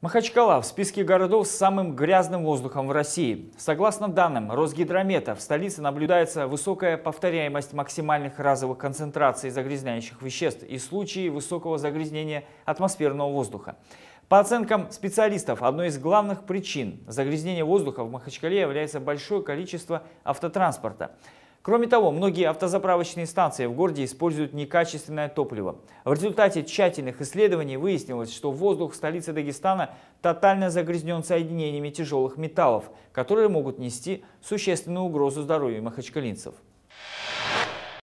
Махачкала в списке городов с самым грязным воздухом в России. Согласно данным Росгидромета, в столице наблюдается высокая повторяемость максимальных разовых концентраций загрязняющих веществ и случаи высокого загрязнения атмосферного воздуха. По оценкам специалистов, одной из главных причин загрязнения воздуха в Махачкале является большое количество автотранспорта. Кроме того, многие автозаправочные станции в городе используют некачественное топливо. В результате тщательных исследований выяснилось, что воздух в столице Дагестана тотально загрязнен соединениями тяжелых металлов, которые могут нести существенную угрозу здоровью махачкалинцев.